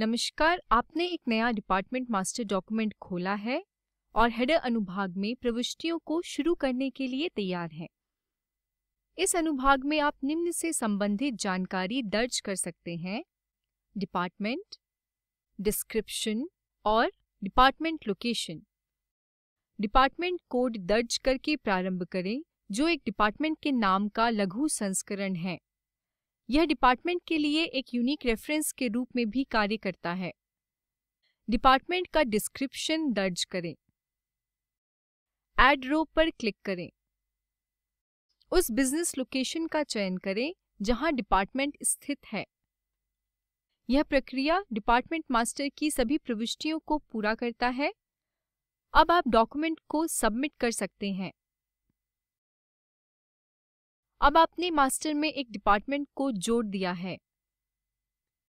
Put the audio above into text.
नमस्कार आपने एक नया डिपार्टमेंट मास्टर डॉक्यूमेंट खोला है और हेडर अनुभाग में प्रविष्टियों को शुरू करने के लिए तैयार हैं इस अनुभाग में आप निम्न से संबंधित जानकारी दर्ज कर सकते हैं डिपार्टमेंट डिस्क्रिप्शन और डिपार्टमेंट लोकेशन डिपार्टमेंट कोड दर्ज करके प्रारंभ करें जो एक डिपार्टमेंट के नाम का लघु संस्करण है यह डिपार्टमेंट के लिए एक यूनिक रेफरेंस के रूप में भी कार्य करता है डिपार्टमेंट का डिस्क्रिप्शन दर्ज करें एड रो पर क्लिक करें उस बिजनेस लोकेशन का चयन करें जहां डिपार्टमेंट स्थित है यह प्रक्रिया डिपार्टमेंट मास्टर की सभी प्रविष्टियों को पूरा करता है अब आप डॉक्यूमेंट को सबमिट कर सकते हैं अब आपने मास्टर में एक डिपार्टमेंट को जोड़ दिया है